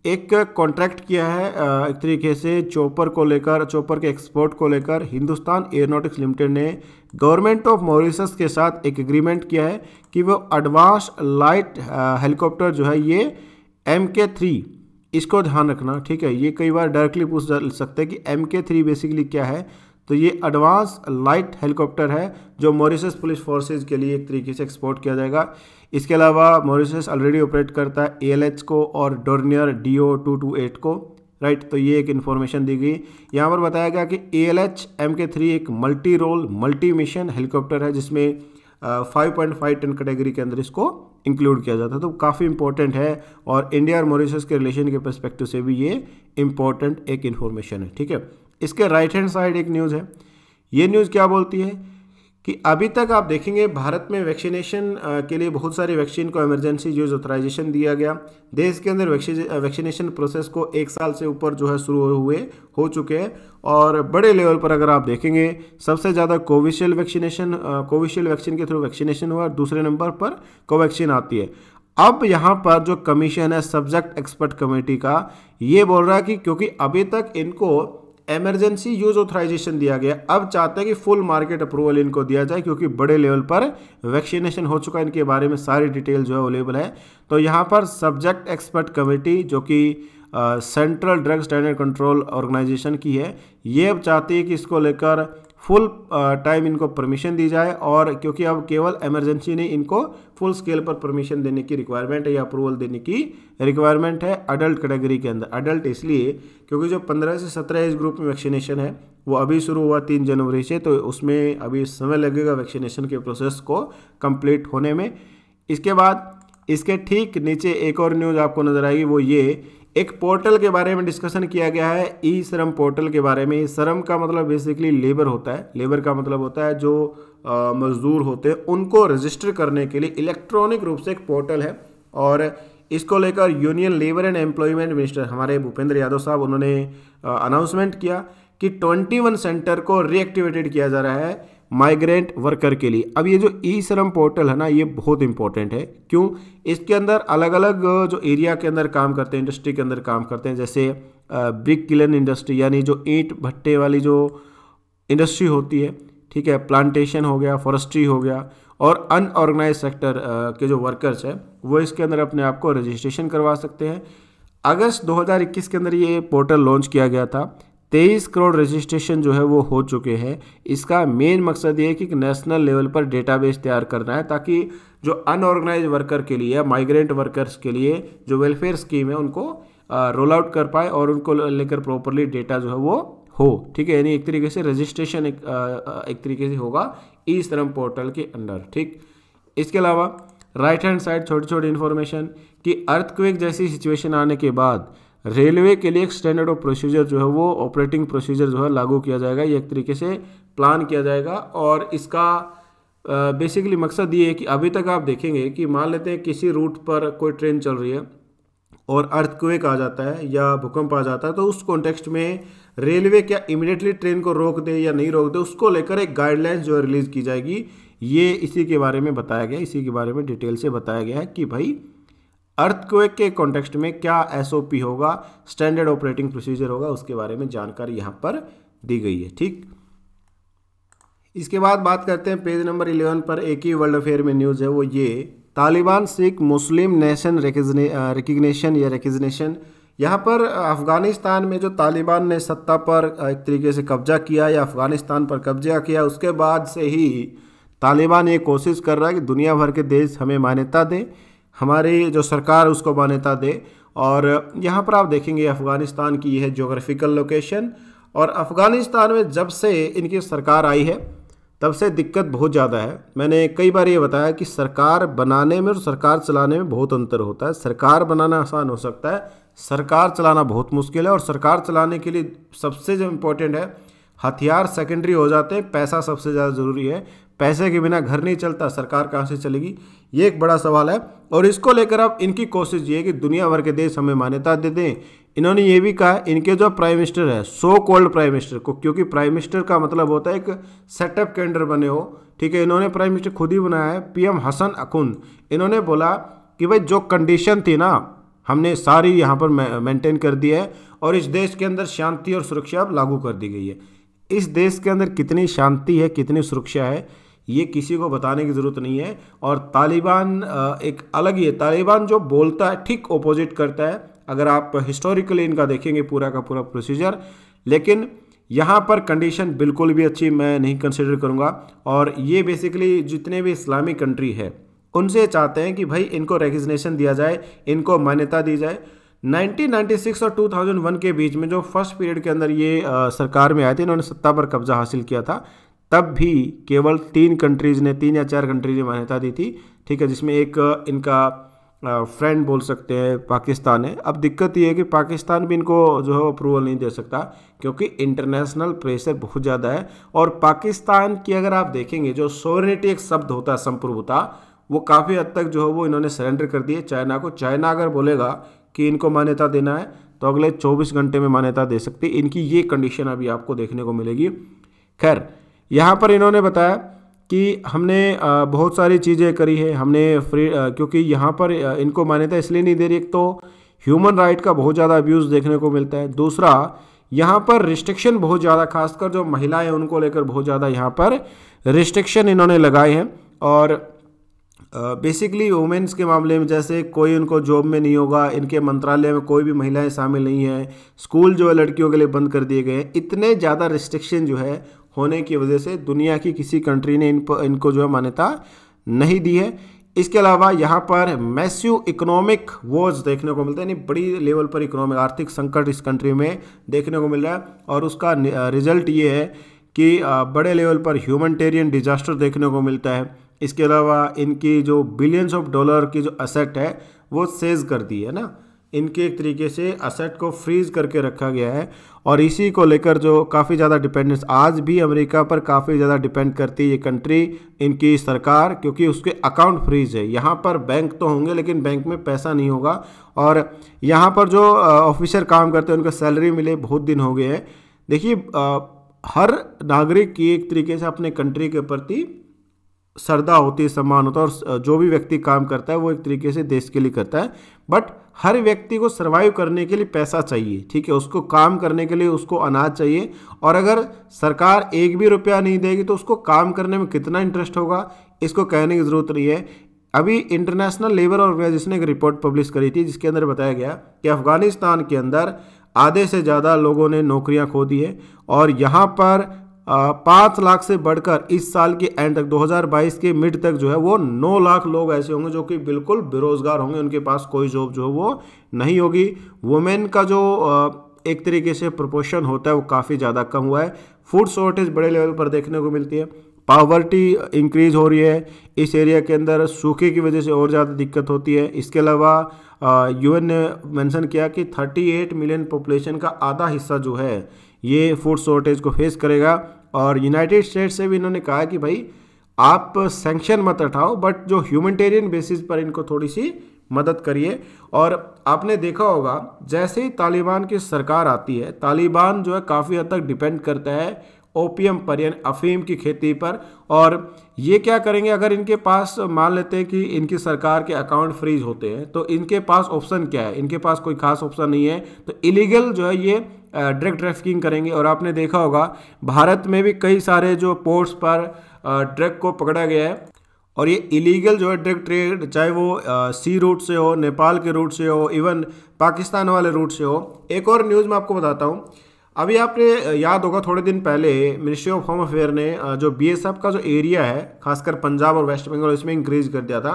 एक कॉन्ट्रैक्ट किया है एक तरीके से चोपर को लेकर चोपर के एक्सपोर्ट को लेकर हिंदुस्तान एयरोनॉटिक्स लिमिटेड ने गवर्नमेंट ऑफ मॉरिशस के साथ एक एग्रीमेंट किया है कि वो एडवांस लाइट हेलीकॉप्टर जो है ये एम के थ्री इसको ध्यान रखना ठीक है ये कई बार डायरेक्टली पूछ सकते हैं कि एम के थ्री बेसिकली क्या है तो ये एडवांस लाइट हेलीकॉप्टर है जो मॉरिशस पुलिस फोर्सेज के लिए एक तरीके से एक्सपोर्ट किया जाएगा इसके अलावा मॉरिशस ऑलरेडी ऑपरेट करता है ए को और Dornier D O two two eight को राइट right, तो ये एक इन्फॉर्मेशन दी गई यहाँ पर बताया गया कि A L H M K three एक multi role multi mission helicopter है जिसमें five point five ton category के अंदर इसको इंक्लूड किया जाता है तो काफ़ी इंपॉर्टेंट है और इंडिया और मॉरिशस के रिलेशन के परस्पेक्टिव से भी ये इंपॉर्टेंट एक इन्फॉर्मेशन है ठीक है इसके राइट हैंड साइड एक न्यूज़ है ये न्यूज़ क्या बोलती है कि अभी तक आप देखेंगे भारत में वैक्सीनेशन के लिए बहुत सारी वैक्सीन को इमरजेंसी यूज ऑथराइजेशन दिया गया देश के अंदर वैक्सीनेशन प्रोसेस को एक साल से ऊपर जो है शुरू हुए हो चुके हैं और बड़े लेवल पर अगर आप देखेंगे सबसे ज़्यादा कोविशील्ड वैक्सीनेशन कोविशील्ड वैक्सीन के थ्रू वैक्सीनेशन हुआ दूसरे नंबर पर कोवैक्सीन आती है अब यहाँ पर जो कमीशन है सब्जेक्ट एक्सपर्ट कमेटी का ये बोल रहा है कि क्योंकि अभी तक इनको एमरजेंसी यूज ऑथराइजेशन दिया गया अब चाहते हैं कि फुल मार्केट अप्रूवल इनको दिया जाए क्योंकि बड़े लेवल पर वैक्सीनेशन हो चुका है इनके बारे में सारी डिटेल जो है अवेलेबल है तो यहाँ पर सब्जेक्ट एक्सपर्ट कमेटी जो कि central drug standard control organisation की है ये अब चाहती है कि इसको लेकर फुल टाइम uh, इनको परमिशन दी जाए और क्योंकि अब केवल एमरजेंसी ने इनको फुल स्केल पर परमिशन देने की रिक्वायरमेंट है या अप्रूवल देने की रिक्वायरमेंट है अडल्ट कैटेगरी के अंदर अडल्ट इसलिए क्योंकि जो पंद्रह से सत्रह एज ग्रुप में वैक्सीनेशन है वो अभी शुरू हुआ तीन जनवरी से तो उसमें अभी समय लगेगा वैक्सीनेशन के प्रोसेस को कम्प्लीट होने में इसके बाद इसके ठीक नीचे एक और न्यूज़ आपको नज़र आएगी वो ये एक पोर्टल के बारे में डिस्कशन किया गया है ई श्रम पोर्टल के बारे में श्रम का मतलब बेसिकली लेबर होता है लेबर का मतलब होता है जो मजदूर होते हैं उनको रजिस्टर करने के लिए इलेक्ट्रॉनिक रूप से एक पोर्टल है और इसको लेकर union labour and employment minister हमारे भूपेंद्र यादव साहब उन्होंने अनाउंसमेंट किया कि 21 सेंटर को रीएक्टिवेटेड किया जा रहा है माइग्रेंट वर्कर के लिए अब ये जो ई श्रम पोर्टल है ना ये बहुत इंपॉर्टेंट है क्यों इसके अंदर अलग अलग जो एरिया के अंदर काम करते हैं इंडस्ट्री के अंदर काम करते हैं जैसे ब्रिक किलन इंडस्ट्री यानी जो ईंट भट्टे वाली जो इंडस्ट्री होती है ठीक है प्लांटेशन हो गया फॉरेस्ट्री हो गया और अनऑर्गेनाइज सेक्टर के जो वर्कर्स हैं वो इसके अंदर अपने आप को रजिस्ट्रेशन करवा सकते हैं अगस्त 2021 के अंदर ये पोर्टल लॉन्च किया गया था तेईस करोड़ रजिस्ट्रेशन जो है वो हो चुके हैं इसका मेन मकसद ये है कि नेशनल लेवल पर डेटाबेस तैयार करना है ताकि जो अनऑर्गेनाइज वर्कर के लिए माइग्रेंट वर्कर्स के लिए जो वेलफेयर स्कीम है उनको रोल आउट कर पाए और उनको लेकर प्रॉपरली डेटा जो है वो हो ठीक है यानी एक तरीके से रजिस्ट्रेशन एक, एक तरीके से होगा ई श्रम पोर्टल के अंडर ठीक इसके अलावा राइट हैंड साइड छोटी छोटी इन्फॉर्मेशन कि अर्थक्वेक जैसी सिचुएशन आने के बाद रेलवे के लिए एक स्टैंडर्ड ऑफ प्रोसीजर जो है वो ऑपरेटिंग प्रोसीजर जो है लागू किया जाएगा ये एक तरीके से प्लान किया जाएगा और इसका बेसिकली मकसद ये है कि अभी तक आप देखेंगे कि मान लेते हैं किसी रूट पर कोई ट्रेन चल रही है और अर्थक्वेक आ जाता है या भूकंप आ जाता है तो उस कॉन्टेक्स्ट में रेलवे क्या इमिडिएटली ट्रेन को रोक दे या नहीं रोक दे उसको लेकर एक गाइडलाइंस जो है रिलीज़ की जाएगी ये इसी के बारे में बताया गया इसी के बारे में डिटेल से बताया गया है कि भाई अर्थक्वेक के कॉन्टेक्स्ट में क्या एसओपी होगा स्टैंडर्ड ऑपरेटिंग प्रोसीजर होगा उसके बारे में जानकारी यहाँ पर दी गई है ठीक इसके बाद बात करते हैं पेज नंबर इलेवन पर एक ही वर्ल्ड अफेयर में न्यूज़ है वो ये Taliban seek Muslim nation recognition या रिकग्नेशन यहाँ पर अफ़गानिस्तान में जो तालिबान ने सत्ता पर एक तरीके से कब्जा किया या अफ़गानिस्तान पर कब्जा किया उसके बाद से ही तालिबान ये कोशिश कर रहा है कि दुनिया भर के देश हमें मान्यता दें हमारी जो सरकार उसको मान्यता दे और यहाँ पर आप देखेंगे अफ़गानिस्तान की यह जोग्राफिकल लोकेशन और अफ़गानिस्तान में जब से इनकी सरकार आई है तब से दिक्कत बहुत ज़्यादा है मैंने कई बार ये बताया कि सरकार बनाने में और सरकार चलाने में बहुत अंतर होता है सरकार बनाना आसान हो सकता है सरकार चलाना बहुत मुश्किल है और सरकार चलाने के लिए सबसे जो इम्पोर्टेंट है हथियार सेकेंडरी हो जाते हैं पैसा सबसे ज़्यादा ज़रूरी है पैसे के बिना घर नहीं चलता सरकार कहाँ से चलेगी ये एक बड़ा सवाल है और इसको लेकर अब इनकी कोशिश ये है कि दुनिया भर के देश हमें मान्यता दे दें इन्होंने ये भी कहा इनके जो प्राइम मिनिस्टर है सो कॉल्ड प्राइम मिनिस्टर को क्योंकि प्राइम मिनिस्टर का मतलब होता है एक सेटअप के अंडर बने हो ठीक है इन्होंने प्राइम मिनिस्टर खुद ही बनाया है पीएम हसन अकुंद इन्होंने बोला कि भाई जो कंडीशन थी ना हमने सारी यहाँ पर मेंटेन कर दी है और इस देश के अंदर शांति और सुरक्षा अब लागू कर दी गई है इस देश के अंदर कितनी शांति है कितनी सुरक्षा है ये किसी को बताने की ज़रूरत नहीं है और तालिबान एक अलग ही है तालिबान जो बोलता है ठीक ओपोजिट करता है अगर आप हिस्टोरिकली इनका देखेंगे पूरा का पूरा प्रोसीजर लेकिन यहाँ पर कंडीशन बिल्कुल भी अच्छी मैं नहीं कंसिडर करूँगा और ये बेसिकली जितने भी इस्लामिक कंट्री है उनसे चाहते हैं कि भाई इनको रेगिजनेशन दिया जाए इनको मान्यता दी जाए 1996 और 2001 के बीच में जो फर्स्ट पीरियड के अंदर ये आ, सरकार में आए थे इन्होंने सत्ता पर कब्जा हासिल किया था तब भी केवल तीन कंट्रीज़ ने तीन या चार कंट्रीज ने मान्यता दी थी ठीक है जिसमें एक इनका फ्रेंड बोल सकते हैं पाकिस्तान है अब दिक्कत ये है कि पाकिस्तान भी इनको जो है अप्रूवल नहीं दे सकता क्योंकि इंटरनेशनल प्रेशर बहुत ज़्यादा है और पाकिस्तान की अगर आप देखेंगे जो सोरेनिटी एक शब्द होता है संप्रभुता वो काफ़ी हद तक जो है वो इन्होंने सरेंडर कर दिए चाइना को चाइना अगर बोलेगा कि इनको मान्यता देना है तो अगले चौबीस घंटे में मान्यता दे सकती इनकी ये कंडीशन अभी आपको देखने को मिलेगी खैर यहाँ पर इन्होंने बताया कि हमने बहुत सारी चीज़ें करी है हमने फ्री क्योंकि यहाँ पर इनको मान्यता इसलिए नहीं दे रही एक तो ह्यूमन राइट का बहुत ज़्यादा अब्यूज़ देखने को मिलता है दूसरा यहाँ पर रिस्ट्रिक्शन बहुत ज़्यादा खासकर जो महिलाएं उनको लेकर बहुत ज़्यादा यहाँ पर रिस्ट्रिक्शन इन्होंने लगाए हैं और बेसिकली वुमेंस के मामले में जैसे कोई उनको जॉब में नहीं होगा इनके मंत्रालय में कोई भी महिलाएं शामिल नहीं हैं स्कूल जो है लड़कियों के लिए बंद कर दिए गए हैं इतने ज़्यादा रिस्ट्रिक्शन जो है होने की वजह से दुनिया की किसी कंट्री ने इन पर इनको जो है मान्यता नहीं दी है इसके अलावा यहाँ पर मैस्यू इकोनॉमिक वॉज देखने को मिलता है यानी बड़ी लेवल पर इकोनॉमिक आर्थिक संकट इस कंट्री में देखने को मिल रहा है और उसका रिजल्ट ये है कि बड़े लेवल पर ह्यूमनटेरियन डिजास्टर देखने को मिलता है इसके अलावा इनकी जो बिलियंस ऑफ डॉलर की जो असेट है वो सेज कर दी है ना इनके एक तरीके से असेट को फ्रीज करके रखा गया है और इसी को लेकर जो काफ़ी ज़्यादा डिपेंडेंस आज भी अमेरिका पर काफ़ी ज़्यादा डिपेंड करती है ये कंट्री इनकी सरकार क्योंकि उसके अकाउंट फ्रीज है यहाँ पर बैंक तो होंगे लेकिन बैंक में पैसा नहीं होगा और यहाँ पर जो ऑफिसर काम करते हैं उनको सैलरी मिले बहुत दिन हो गए हैं देखिए हर नागरिक की एक तरीके से अपने कंट्री के प्रति श्रद्धा होती है सम्मान होता है और जो भी व्यक्ति काम करता है वो एक तरीके से देश के लिए करता है बट हर व्यक्ति को सर्वाइव करने के लिए पैसा चाहिए ठीक है उसको काम करने के लिए उसको अनाज चाहिए और अगर सरकार एक भी रुपया नहीं देगी तो उसको काम करने में कितना इंटरेस्ट होगा इसको कहने की ज़रूरत नहीं है अभी इंटरनेशनल लेबर ऑर्गेनाइजेशन ने एक रिपोर्ट पब्लिश करी थी जिसके अंदर बताया गया कि अफ़गानिस्तान के अंदर आधे से ज़्यादा लोगों ने नौकरियां खो दी है और यहाँ पर पाँच लाख से बढ़कर इस साल के एंड तक 2022 के मिड तक जो है वो नौ लाख लोग ऐसे होंगे जो कि बिल्कुल बेरोजगार होंगे उनके पास कोई जॉब जो है वो नहीं होगी वुमेन का जो एक तरीके से प्रोपोर्शन होता है वो काफ़ी ज़्यादा कम हुआ है फूड शॉर्टेज बड़े लेवल पर देखने को मिलती है पावर्टी इंक्रीज हो रही है इस एरिया के अंदर सूखे की वजह से और ज़्यादा दिक्कत होती है इसके अलावा यूएन ने मेंशन किया कि 38 मिलियन पॉपुलेशन का आधा हिस्सा जो है ये फूड शॉर्टेज को फेस करेगा और यूनाइटेड स्टेट्स से भी इन्होंने कहा कि भाई आप सेंक्शन मत हटाओ बट जो ह्यूमनिटेरियन बेसिस पर इनको थोड़ी सी मदद करिए और आपने देखा होगा जैसे ही तालिबान की सरकार आती है तालिबान जो है काफ़ी हद तक डिपेंड करता है ओपीएम पर यानी अफीम की खेती पर और ये क्या करेंगे अगर इनके पास मान लेते हैं कि इनकी सरकार के अकाउंट फ्रीज होते हैं तो इनके पास ऑप्शन क्या है इनके पास कोई खास ऑप्शन नहीं है तो इलीगल जो है ये ड्रग ट्रैफिकिंग करेंगे और आपने देखा होगा भारत में भी कई सारे जो पोर्ट्स पर ड्रग को पकड़ा गया है और ये इलीगल जो है ड्रग ट्रेड चाहे वो सी रूट से हो नेपाल के रूट से हो इवन पाकिस्तान वाले रूट से हो एक और न्यूज़ मैं आपको बताता हूँ अभी आपने याद होगा थोड़े दिन पहले मिनिस्ट्री ऑफ होम अफेयर ने जो बी का जो एरिया है खासकर पंजाब और वेस्ट बंगाल इसमें इंक्रीज़ कर दिया था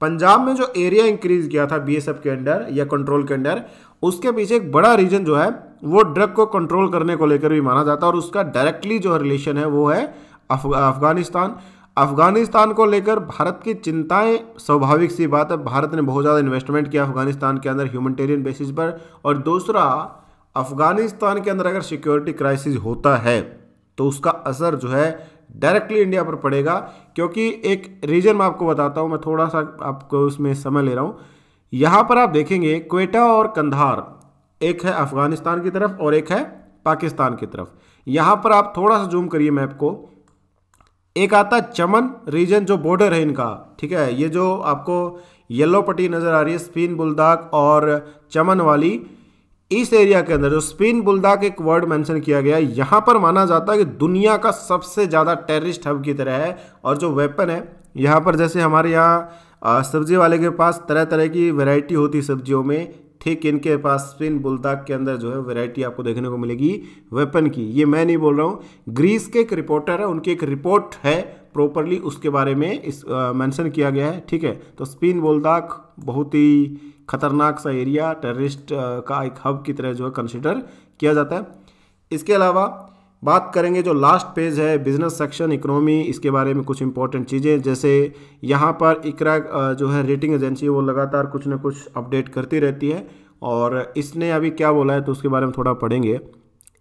पंजाब में जो एरिया इंक्रीज़ किया था बी के अंडर या कंट्रोल के अंडर उसके पीछे एक बड़ा रीज़न जो है वो ड्रग को कंट्रोल करने को लेकर भी माना जाता है और उसका डायरेक्टली जो रिलेशन है वो है अफगानिस्तान अफगानिस्तान को लेकर भारत की चिंताएं स्वाभाविक सी बात है भारत ने बहुत ज़्यादा इन्वेस्टमेंट किया अफगानिस्तान के अंदर ह्यूमनटेरियन बेसिस पर और दूसरा अफगानिस्तान के अंदर अगर सिक्योरिटी क्राइसिस होता है तो उसका असर जो है डायरेक्टली इंडिया पर पड़ेगा क्योंकि एक रीजन मैं आपको बताता हूँ मैं थोड़ा सा आपको उसमें समय ले रहा हूँ यहाँ पर आप देखेंगे क्वेटा और कंधार एक है अफगानिस्तान की तरफ और एक है पाकिस्तान की तरफ यहाँ पर आप थोड़ा सा जूम करिए मैप को एक आता चमन रीजन जो बॉर्डर है इनका ठीक है ये जो आपको येलो पट्टी नज़र आ रही है स्पिन बुलदाक और चमन वाली इस एरिया के अंदर जो स्पिन बुलदाक एक वर्ड मेंशन किया गया यहाँ पर माना जाता है कि दुनिया का सबसे ज़्यादा टेररिस्ट हब की तरह है और जो वेपन है यहाँ पर जैसे हमारे यहाँ सब्जी वाले के पास तरह तरह की वैरायटी होती सब्जियों में ठीक इनके पास स्पिन बुलदाग के अंदर जो है वैरायटी आपको देखने को मिलेगी वेपन की ये मैं नहीं बोल रहा हूँ ग्रीस के एक रिपोर्टर है उनकी एक रिपोर्ट है प्रॉपरली उसके बारे में इस मेंशन किया गया है ठीक है तो स्पिन बोलदाग बहुत ही खतरनाक सा एरिया टेररिस्ट का एक हब की तरह जो है कंसिडर किया जाता है इसके अलावा बात करेंगे जो लास्ट पेज है बिजनेस सेक्शन इकोनॉमी इसके बारे में कुछ इंपॉर्टेंट चीज़ें जैसे यहाँ पर इकरा जो है रेटिंग एजेंसी वो लगातार कुछ ना कुछ अपडेट करती रहती है और इसने अभी क्या बोला है तो उसके बारे में थोड़ा पढ़ेंगे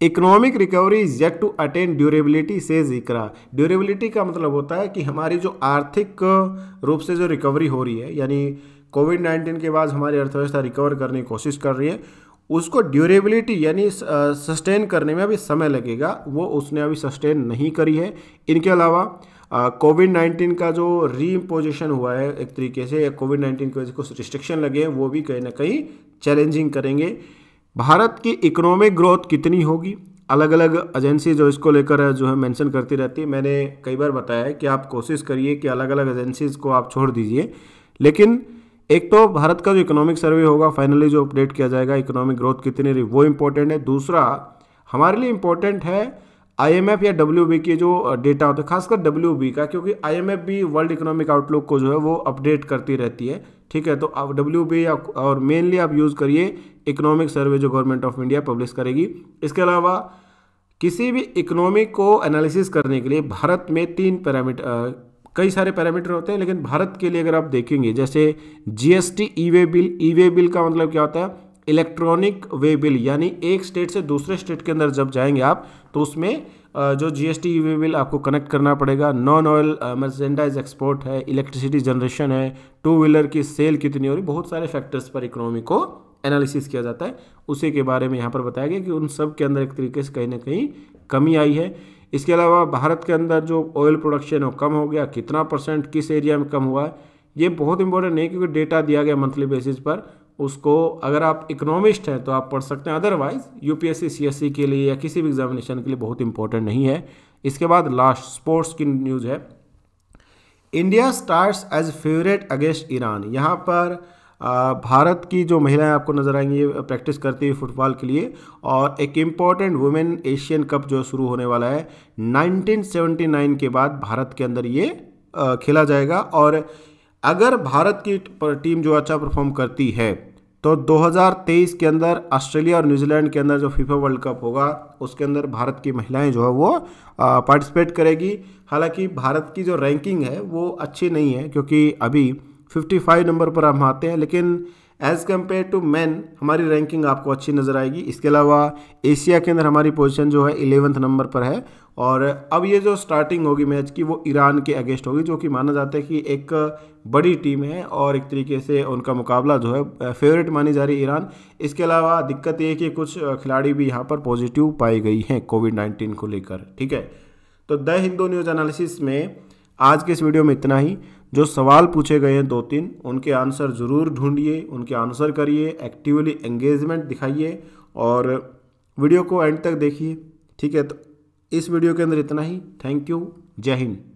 economic recovery is yet to attain durability says ICRA durability का मतलब होता है कि हमारी जो आर्थिक रूप से जो रिकवरी हो रही है यानी कोविड नाइन्टीन के बाद हमारी अर्थव्यवस्था रिकवर करने की कोशिश कर रही है उसको ड्यूरेबिलिटी यानी सस्टेन करने में अभी समय लगेगा वो उसने अभी सस्टेन नहीं करी है इनके अलावा कोविड नाइन्टीन का जो री हुआ है एक तरीके से या कोविड नाइन्टीन की वजह से कुछ रिस्ट्रिक्शन लगे हैं वो भी कहीं ना कहीं चैलेंजिंग करेंगे भारत की इकोनॉमिक ग्रोथ कितनी होगी अलग अलग एजेंसी जो इसको लेकर जो है मेंशन करती रहती है मैंने कई बार बताया है कि आप कोशिश करिए कि अलग अलग एजेंसीज़ को आप छोड़ दीजिए लेकिन एक तो भारत का जो इकोनॉमिक सर्वे होगा फाइनली जो अपडेट किया जाएगा इकोनॉमिक ग्रोथ कितनी रही वो इम्पोर्टेंट है दूसरा हमारे लिए इम्पोर्टेंट है आईएमएफ या डब्ल्यू के जो डेटा होता है खासकर डब्ल्यू का क्योंकि आईएमएफ भी वर्ल्ड इकोनॉमिक आउटलुक को जो है वो अपडेट करती रहती है ठीक है तो आप डब्ल्यू और मेनली आप यूज़ करिए इकोनॉमिक सर्वे जो गवर्नमेंट ऑफ इंडिया पब्लिश करेगी इसके अलावा किसी भी इकोनॉमी को एनालिसिस करने के लिए भारत में तीन पैरामीटर कई सारे पैरामीटर होते हैं लेकिन भारत के लिए अगर आप देखेंगे जैसे GST e way bill e way bill का मतलब क्या होता है इलेक्ट्रॉनिक वे बिल यानी एक स्टेट से दूसरे स्टेट के अंदर जब जाएंगे आप तो उसमें जो G S T way bill आपको कनेक्ट करना पड़ेगा नॉन ऑयल मर्जेंडाइज एक्सपोर्ट है इलेक्ट्रिसिटी जनरेशन है टू व्हीलर की सेल कितनी हो रही बहुत सारे फैक्टर्स पर इकोनॉमी को एनालिसिस किया जाता है उसी के बारे में यहाँ पर बताया गया कि उन सब के अंदर एक तरीके से कहीं ना कहीं कमी आई है इसके अलावा भारत के अंदर जो ऑयल प्रोडक्शन है कम हो गया कितना परसेंट किस एरिया में कम हुआ है ये बहुत इंपॉर्टेंट नहीं क्योंकि डेटा दिया गया मंथली बेसिस पर उसको अगर आप इकोनॉमिस्ट हैं तो आप पढ़ सकते हैं अदरवाइज यूपीएससी सीएससी के लिए या किसी भी एग्जामिनेशन के लिए बहुत इंपॉर्टेंट नहीं है इसके बाद लास्ट स्पोर्ट्स की न्यूज़ है India stars as favourite against Iran यहाँ पर भारत की जो महिलाएं आपको नज़र आएंगी प्रैक्टिस करती हुई फुटबॉल के लिए और एक इम्पॉर्टेंट वुमेन एशियन कप जो शुरू होने वाला है 1979 के बाद भारत के अंदर ये खेला जाएगा और अगर भारत की टीम जो अच्छा परफॉर्म करती है तो 2023 के अंदर ऑस्ट्रेलिया और न्यूजीलैंड के अंदर जो फीफा वर्ल्ड कप होगा उसके अंदर भारत की महिलाएं जो है वो पार्टिसिपेट करेगी हालांकि भारत की जो रैंकिंग है वो अच्छी नहीं है क्योंकि अभी 55 नंबर पर हम आते हैं लेकिन एज़ कम्पेयर टू मैन हमारी रैंकिंग आपको अच्छी नज़र आएगी इसके अलावा एशिया के अंदर हमारी पोजीशन जो है इलेवंथ नंबर पर है और अब ये जो स्टार्टिंग होगी मैच की वो ईरान के अगेंस्ट होगी जो कि माना जाता है कि एक बड़ी टीम है और एक तरीके से उनका मुकाबला जो है फेवरेट मानी जा रही है ईरान इसके अलावा दिक्कत ये है कि कुछ खिलाड़ी भी यहाँ पर पॉजिटिव पाई गई हैं कोविड नाइन्टीन को लेकर ठीक है तो द हिंदू न्यूज़ एनालिसिस में आज के इस वीडियो में इतना ही जो सवाल पूछे गए हैं दो तीन उनके आंसर ज़रूर ढूंढिए उनके आंसर करिए एक्टिवली एंगेजमेंट दिखाइए और वीडियो को एंड तक देखिए ठीक है तो इस वीडियो के अंदर इतना ही थैंक यू जय हिंद